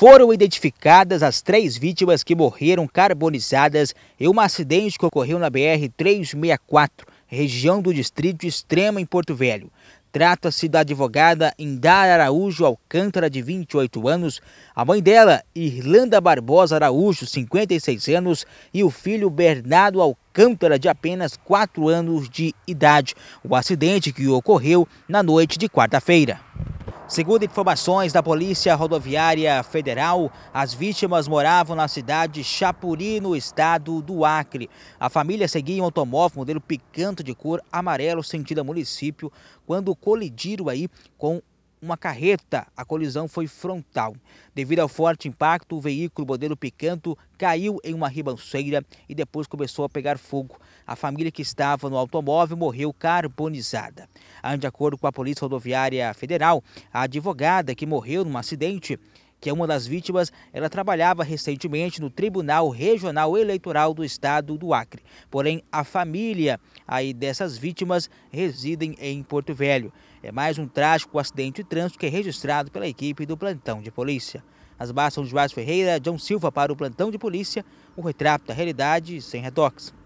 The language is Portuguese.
Foram identificadas as três vítimas que morreram carbonizadas em um acidente que ocorreu na BR-364, região do Distrito Extrema, em Porto Velho. Trata-se da advogada Indara Araújo Alcântara, de 28 anos, a mãe dela, Irlanda Barbosa Araújo, 56 anos, e o filho Bernardo Alcântara, de apenas 4 anos de idade. O acidente que ocorreu na noite de quarta-feira. Segundo informações da Polícia Rodoviária Federal, as vítimas moravam na cidade de Chapuri, no estado do Acre. A família seguia um automóvel modelo picanto de cor amarelo sentido a município quando colidiram aí com uma carreta. A colisão foi frontal. Devido ao forte impacto, o veículo modelo picanto caiu em uma ribanceira e depois começou a pegar fogo. A família que estava no automóvel morreu carbonizada. Ah, de acordo com a Polícia Rodoviária Federal, a advogada que morreu num acidente que é uma das vítimas, ela trabalhava recentemente no Tribunal Regional Eleitoral do Estado do Acre. Porém, a família aí dessas vítimas residem em Porto Velho. É mais um trágico acidente de trânsito que é registrado pela equipe do plantão de polícia. As bases são de Vaz Ferreira, John Silva para o plantão de polícia, o retrato da realidade sem retoques.